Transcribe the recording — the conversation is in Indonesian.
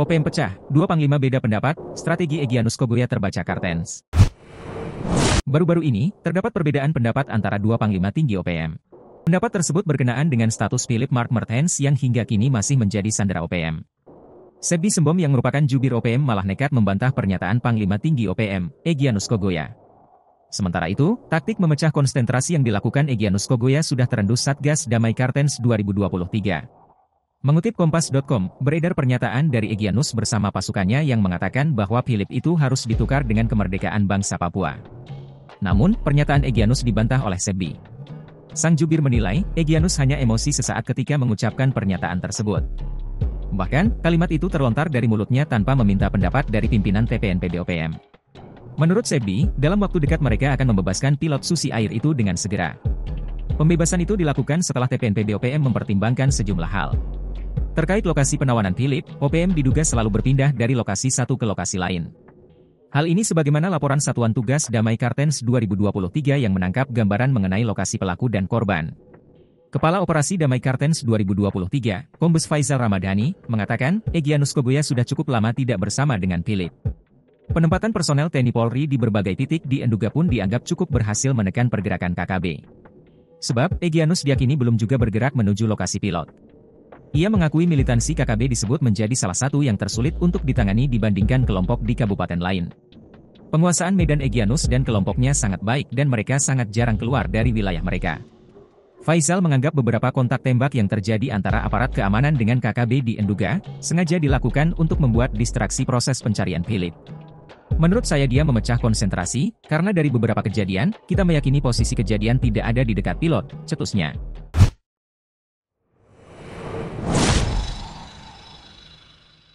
OPM pecah, dua panglima beda pendapat, strategi Egyanus Kogoya terbaca Kartens. Baru-baru ini, terdapat perbedaan pendapat antara dua panglima tinggi OPM. Pendapat tersebut berkenaan dengan status Philip Mark Mertens yang hingga kini masih menjadi sandera OPM. Sebi Sembom yang merupakan jubir OPM malah nekat membantah pernyataan panglima tinggi OPM, Egyanus Kogoya. Sementara itu, taktik memecah konsentrasi yang dilakukan Egyanus Kogoya sudah terendus Satgas Damai Kartens 2023. Mengutip Kompas.com, beredar pernyataan dari Egyanus bersama pasukannya yang mengatakan bahwa Philip itu harus ditukar dengan kemerdekaan bangsa Papua. Namun, pernyataan Egyanus dibantah oleh Sebi. Sang jubir menilai, Egyanus hanya emosi sesaat ketika mengucapkan pernyataan tersebut. Bahkan, kalimat itu terlontar dari mulutnya tanpa meminta pendapat dari pimpinan TPNP Menurut Sebi, dalam waktu dekat mereka akan membebaskan pilot Susi Air itu dengan segera. Pembebasan itu dilakukan setelah TPNP mempertimbangkan sejumlah hal. Terkait lokasi penawanan Philip, OPM diduga selalu berpindah dari lokasi satu ke lokasi lain. Hal ini sebagaimana laporan Satuan Tugas Damai Kartens 2023 yang menangkap gambaran mengenai lokasi pelaku dan korban. Kepala Operasi Damai Kartens 2023, Kombes Faisal Ramadhani, mengatakan, Egyanus Kogoya sudah cukup lama tidak bersama dengan Philip. Penempatan personel TNI Polri di berbagai titik di Enduga pun dianggap cukup berhasil menekan pergerakan KKB. Sebab, Egyanus diakini belum juga bergerak menuju lokasi pilot. Ia mengakui militansi KKB disebut menjadi salah satu yang tersulit untuk ditangani dibandingkan kelompok di kabupaten lain. Penguasaan Medan Egyanus dan kelompoknya sangat baik dan mereka sangat jarang keluar dari wilayah mereka. Faisal menganggap beberapa kontak tembak yang terjadi antara aparat keamanan dengan KKB di Enduga, sengaja dilakukan untuk membuat distraksi proses pencarian Philip. Menurut saya dia memecah konsentrasi, karena dari beberapa kejadian, kita meyakini posisi kejadian tidak ada di dekat pilot, cetusnya.